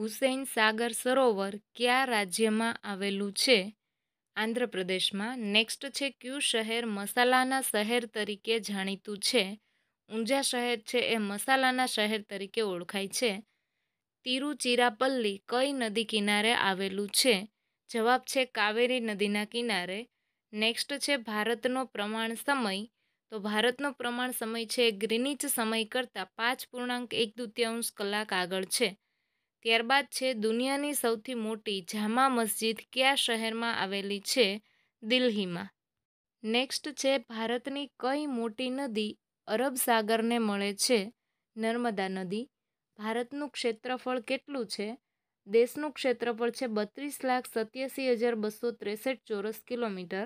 હુસૈન સાગર સરોવર કયા રાજ્યમાં આવેલું છે આંધ્રપ્રદેશમાં નેક્સ્ટ છે ક્યુ શહેર મસાલાના શહેર તરીકે જાણીતું છે ઊંઝા શહેર છે એ મસાલાના શહેર તરીકે ઓળખાય છે તિરુચિરાપલ્લી કઈ નદી કિનારે આવેલું છે જવાબ છે કાવેરી નદીના કિનારે નેક્સ્ટ છે ભારતનો પ્રમાણ સમય તો ભારતનો પ્રમાણ સમય છે ગ્રીનિચ સમય કરતાં પાંચ પૂર્ણાંક એક દૂત્યાંશ કલાક આગળ છે ત્યારબાદ છે દુનિયાની સૌથી મોટી જામા મસ્જિદ કયા શહેરમાં આવેલી છે દિલ્હીમાં નેક્સ્ટ છે ભારતની કઈ મોટી નદી અરબ સાગરને મળે છે નર્મદા નદી ભારતનું ક્ષેત્રફળ કેટલું છે દેશનું ક્ષેત્રફળ છે બત્રીસ લાખ સત્યાસી હજાર બસો ત્રેસઠ ચોરસ કિલોમીટર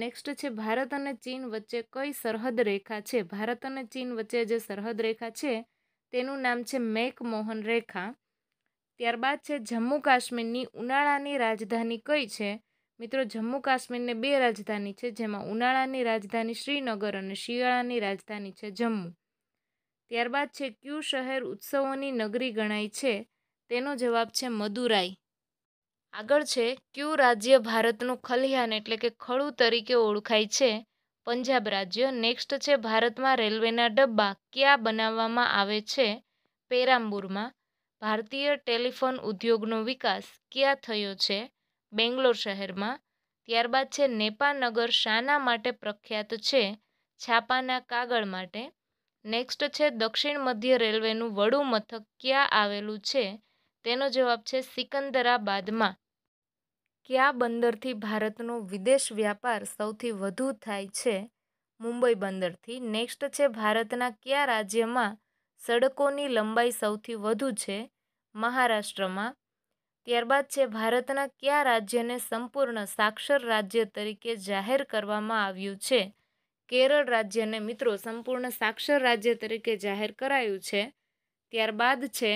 નેક્સ્ટ છે ભારત અને ચીન વચ્ચે કઈ સરહદ રેખા છે ભારત અને ચીન વચ્ચે જે સરહદ રેખા છે તેનું નામ છે મેક મોહન રેખા ત્યારબાદ છે જમ્મુ કાશ્મીરની ઉનાળાની રાજધાની કઈ છે મિત્રો જમ્મુ કાશ્મીરને બે રાજધાની છે જેમાં ઉનાળાની રાજધાની શ્રીનગર અને શિયાળાની રાજધાની છે જમ્મુ ત્યારબાદ છે ક્યુ શહેર ઉત્સવોની નગરી ગણાય છે તેનો જવાબ છે મદુરાઈ આગળ છે ક્યુ રાજ્ય ભારતનું ખલિયાન એટલે કે ખડું તરીકે ઓળખાય છે પંજાબ રાજ્ય નેક્સ્ટ છે ભારતમાં રેલવેના ડબ્બા ક્યાં બનાવવામાં આવે છે પેરામ્બુરમાં ભારતીય ટેલિફોન ઉદ્યોગનો વિકાસ ક્યાં થયો છે બેંગ્લોર શહેરમાં ત્યારબાદ છે નેપાનગર શાના માટે પ્રખ્યાત છે છાપાના કાગળ માટે નેક્સ્ટ છે દક્ષિણ મધ્ય રેલવેનું વડું મથક ક્યાં આવેલું છે તેનો જવાબ છે સિકંદરાબાદમાં કયા બંદરથી ભારતનો વિદેશ વ્યાપાર સૌથી વધુ થાય છે મુંબઈ બંદરથી નેક્સ્ટ છે ભારતના કયા રાજ્યમાં સડકોની લંબાઈ સૌથી વધુ છે મહારાષ્ટ્રમાં ત્યારબાદ છે ભારતના કયા રાજ્યને સંપૂર્ણ સાક્ષર રાજ્ય તરીકે જાહેર કરવામાં આવ્યું છે કેરળ રાજ્યને મિત્રો સંપૂર્ણ સાક્ષર રાજ્ય તરીકે જાહેર કરાયું છે ત્યારબાદ છે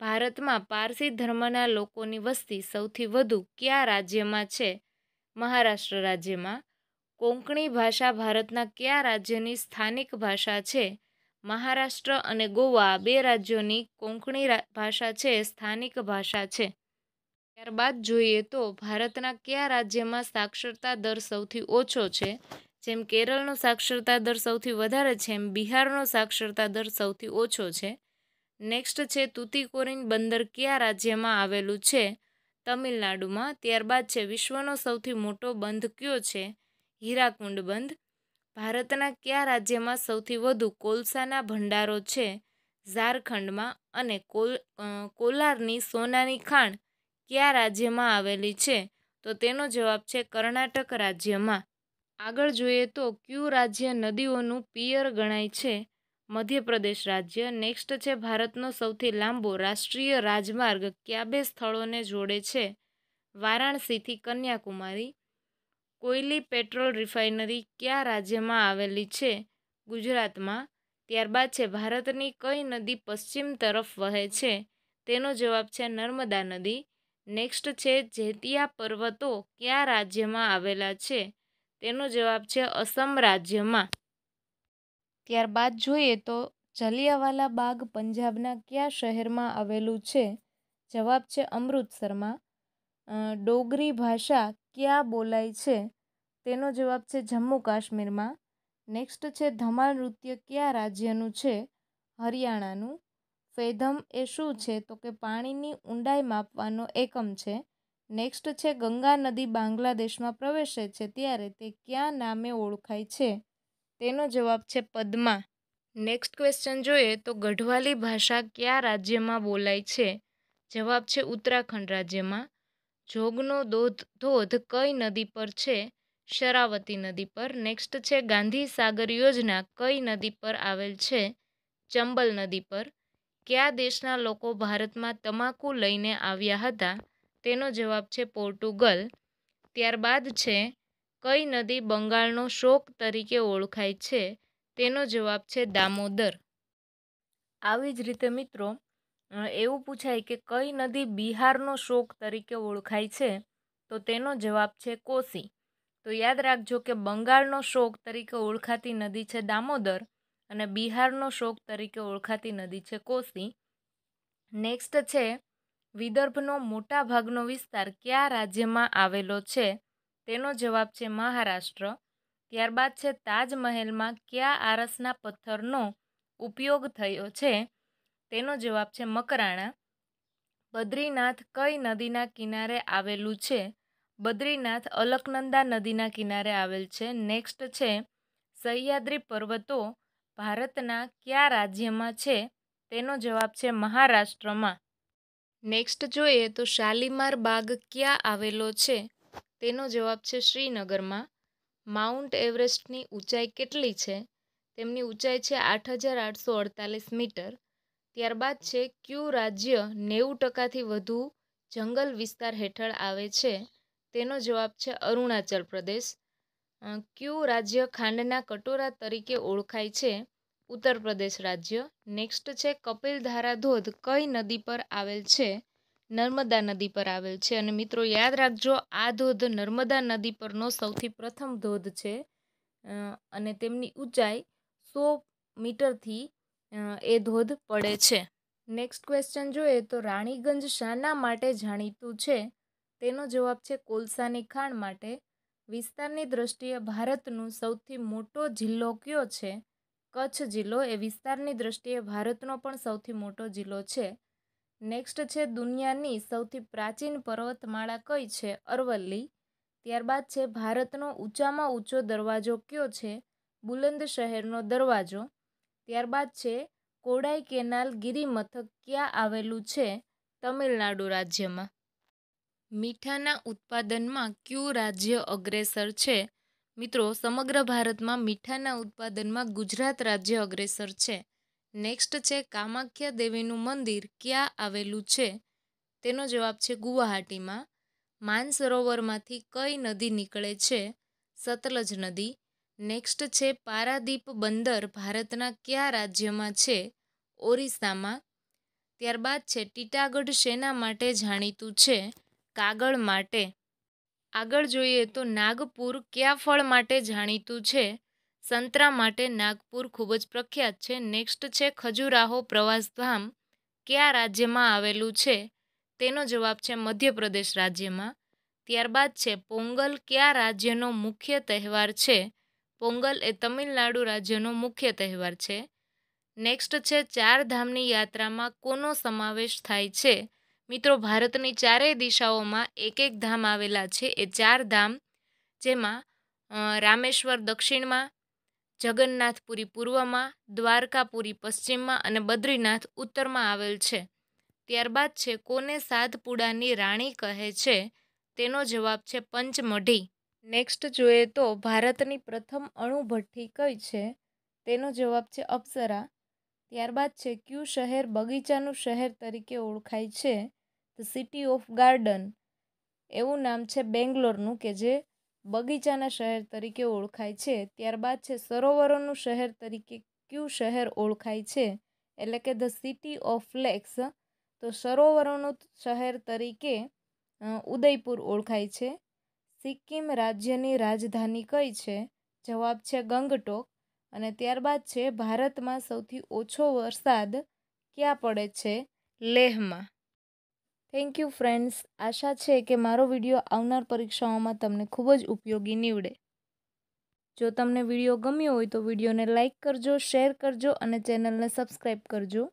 ભારતમાં પારસી ધર્મના લોકોની વસ્તી સૌથી વધુ કયા રાજ્યમાં છે મહારાષ્ટ્ર રાજ્યમાં કોંકણી ભાષા ભારતના કયા રાજ્યની સ્થાનિક ભાષા છે મહારાષ્ટ્ર અને ગોવા બે રાજ્યોની કોંકણી ભાષા છે સ્થાનિક ભાષા છે ત્યારબાદ જોઈએ તો ભારતના કયા રાજ્યમાં સાક્ષરતા દર સૌથી ઓછો છે જેમ કેરળનો સાક્ષરતા દર સૌથી વધારે છે એમ બિહારનો સાક્ષરતા દર સૌથી ઓછો છે નેક્સ્ટ છે તુતીકોરીન બંદર કયા રાજ્યમાં આવેલું છે તમિલનાડુમાં ત્યારબાદ છે વિશ્વનો સૌથી મોટો બંધ કયો છે હીરાકુંડ બંધ ભારતના કયા રાજ્યમાં સૌથી વધુ કોલસાના ભંડારો છે ઝારખંડમાં અને કોલ કોલારની સોનાની ખાણ કયા રાજ્યમાં આવેલી છે તો તેનો જવાબ છે કર્ણાટક રાજ્યમાં આગળ જોઈએ તો ક્યુ રાજ્ય નદીઓનું પિયર ગણાય છે મધ્યપ્રદેશ રાજ્ય નેક્સ્ટ છે ભારતનો સૌથી લાંબો રાષ્ટ્રીય રાજમાર્ગ બે સ્થળોને જોડે છે વારાણસીથી કન્યાકુમારી કોયલી પેટ્રોલ રિફાઇનરી કયા રાજ્યમાં આવેલી છે ગુજરાતમાં ત્યારબાદ છે ભારતની કઈ નદી પશ્ચિમ તરફ વહે છે તેનો જવાબ છે નર્મદા નદી નેક્સ્ટ છે જેતિયા પર્વતો કયા રાજ્યમાં આવેલા છે તેનો જવાબ છે અસમ રાજ્યમાં ત્યારબાદ જોઈએ તો જલિયાવાલા બાગ પંજાબના કયા શહેરમાં આવેલું છે જવાબ છે અમૃતસરમાં ડોગરી ભાષા ક્યાં બોલાય છે તેનો જવાબ છે જમ્મુ કાશ્મીરમાં નેક્સ્ટ છે ધમાલ નૃત્ય કયા રાજ્યનું છે હરિયાણાનું ફેધમ એ શું છે તો કે પાણીની ઊંડાઈ માપવાનો એકમ છે નેક્સ્ટ છે ગંગા નદી બાંગ્લાદેશમાં પ્રવેશે છે ત્યારે તે ક્યાં નામે ઓળખાય છે તેનો જવાબ છે પદ્મા નેક્સ્ટ ક્વેશ્ચન જોઈએ તો ગઢવાલી ભાષા કયા રાજ્યમાં બોલાય છે જવાબ છે ઉત્તરાખંડ રાજ્યમાં જોગનો ધોધ ધોધ કઈ નદી પર છે શરાવતી નદી પર નેક્સ્ટ છે ગાંધી સાગર યોજના કઈ નદી પર આવેલ છે ચંબલ નદી પર કયા દેશના લોકો ભારતમાં તમાકુ લઈને આવ્યા હતા તેનો જવાબ છે પોર્ટુગલ ત્યારબાદ છે કઈ નદી બંગાળનો શોક તરીકે ઓળખાય છે તેનો જવાબ છે દામોદર આવી જ રીતે મિત્રો એવું પૂછાય કે કઈ નદી બિહારનો શોક તરીકે ઓળખાય છે તો તેનો જવાબ છે કોસી તો યાદ રાખજો કે બંગાળનો શોક તરીકે ઓળખાતી નદી છે દામોદર અને બિહારનો શોક તરીકે ઓળખાતી નદી છે કોસી નેક્સ્ટ છે વિદર્ભનો મોટા ભાગનો વિસ્તાર કયા રાજ્યમાં આવેલો છે તેનો જવાબ છે મહારાષ્ટ્ર ત્યારબાદ છે તાજમહેલમાં કયા આરસના પથ્થરનો ઉપયોગ થયો છે તેનો જવાબ છે મકરાણા બદ્રીનાથ કઈ નદીના કિનારે આવેલું છે બદ્રીનાથ અલકનંદા નદીના કિનારે આવેલ છે નેક્સ્ટ છે સહ્યાદ્રી પર્વતો ભારતના કયા રાજ્યમાં છે તેનો જવાબ છે મહારાષ્ટ્રમાં નેક્સ્ટ જોઈએ તો શાલીમાર બાગ ક્યાં આવેલો છે તેનો જવાબ છે શ્રીનગરમાં માઉન્ટ એવરેસ્ટની ઊંચાઈ કેટલી છે તેમની ઊંચાઈ છે આઠ હજાર આઠસો અડતાલીસ મીટર ત્યારબાદ છે કયું રાજ્ય નેવું ટકાથી વધુ જંગલ વિસ્તાર હેઠળ આવે છે તેનો જવાબ છે અરુણાચલ પ્રદેશ કયું રાજ્ય ખાંડના કટોરા તરીકે ઓળખાય છે ઉત્તર પ્રદેશ રાજ્ય નેક્સ્ટ છે કપિલધારા ધોધ કઈ નદી પર આવેલ છે નર્મદા નદી પર આવેલ છે અને મિત્રો યાદ રાખજો આ ધોધ નર્મદા નદી પરનો સૌથી પ્રથમ ધોધ છે અને તેમની ઊંચાઈ સો મીટરથી એ ધોધ પડે છે નેક્સ્ટ ક્વેશ્ચન જોઈએ તો રાણીગંજ શાના માટે જાણીતું છે તેનો જવાબ છે કોલસાની ખાણ માટે વિસ્તારની દ્રષ્ટિએ ભારતનું સૌથી મોટો જિલ્લો કયો છે કચ્છ જિલ્લો એ વિસ્તારની દ્રષ્ટિએ ભારતનો પણ સૌથી મોટો જિલ્લો છે નેક્સ્ટ છે દુનિયાની સૌથી પ્રાચીન પર્વતમાળા કઈ છે અરવલ્લી ત્યારબાદ છે ભારતનો ઊંચામાં ઊંચો દરવાજો કયો છે બુલંદ શહેરનો દરવાજો ત્યારબાદ છે કોડાઈ કેનાલ ગિરિમથક ક્યાં આવેલું છે તમિલનાડુ રાજ્યમાં મીઠાના ઉત્પાદનમાં કયું રાજ્ય અગ્રેસર છે મિત્રો સમગ્ર ભારતમાં મીઠાના ઉત્પાદનમાં ગુજરાત રાજ્ય અગ્રેસર છે નેક્સ્ટ છે કામાખ્યા દેવીનું મંદિર ક્યાં આવેલું છે તેનો જવાબ છે ગુવાહાટીમાં માનસરોવરમાંથી કઈ નદી નીકળે છે સતલજ નદી નેક્સ્ટ છે પારાદીપ બંદર ભારતના કયા રાજ્યમાં છે ઓરિસ્સામાં ત્યારબાદ છે ટીટાગઢ શેના માટે જાણીતું છે કાગળ માટે આગળ જોઈએ તો નાગપુર કયા ફળ માટે જાણીતું છે સંતરા માટે નાગપુર ખૂબ જ પ્રખ્યાત છે નેક્સ્ટ છે ખજુરાહો પ્રવાસધામ કયા રાજ્યમાં આવેલું છે તેનો જવાબ છે મધ્યપ્રદેશ રાજ્યમાં ત્યારબાદ છે પોંગલ કયા રાજ્યનો મુખ્ય તહેવાર છે પોંગલ એ તમિલનાડુ રાજ્યનો મુખ્ય તહેવાર છે નેક્સ્ટ છે ચાર ધામની યાત્રામાં કોનો સમાવેશ થાય છે મિત્રો ભારતની ચારેય દિશાઓમાં એક એક ધામ આવેલા છે એ ચાર ધામ જેમાં રામેશ્વર દક્ષિણમાં જગન્નાથપુરી પૂર્વમાં દ્વારકાપુરી પશ્ચિમમાં અને બદ્રીનાથ ઉત્તરમાં આવેલ છે ત્યારબાદ છે કોને સાધપુડાની રાણી કહે છે તેનો જવાબ છે પંચમઢી નેક્સ્ટ જોઈએ તો ભારતની પ્રથમ અણુભઠ્ઠી કઈ છે તેનો જવાબ છે અપ્સરા ત્યારબાદ છે ક્યુ શહેર બગીચાનું શહેર તરીકે ઓળખાય છે ધ સિટી ઓફ ગાર્ડન એવું નામ છે બેંગ્લોરનું કે જે બગીચાના શહેર તરીકે ઓળખાય છે ત્યારબાદ છે સરોવરોનું શહેર તરીકે ક્યુ શહેર ઓળખાય છે એટલે કે ધ સિટી ઓફ લેક્સ તો સરોવરોનું શહેર તરીકે ઉદયપુર ઓળખાય છે સિક્કિમ રાજ્યની રાજધાની કઈ છે જવાબ છે ગંગટોક અને ત્યારબાદ છે ભારતમાં સૌથી ઓછો વરસાદ ક્યાં પડે છે લેહમાં થેન્ક યુ ફ્રેન્ડ્સ આશા છે કે મારો વિડીયો આવનાર પરીક્ષાઓમાં તમને ખૂબ જ ઉપયોગી નીવડે જો તમને વિડીયો ગમ્યો હોય તો વિડીયોને લાઇક કરજો શેર કરજો અને ચેનલને સબસ્ક્રાઈબ કરજો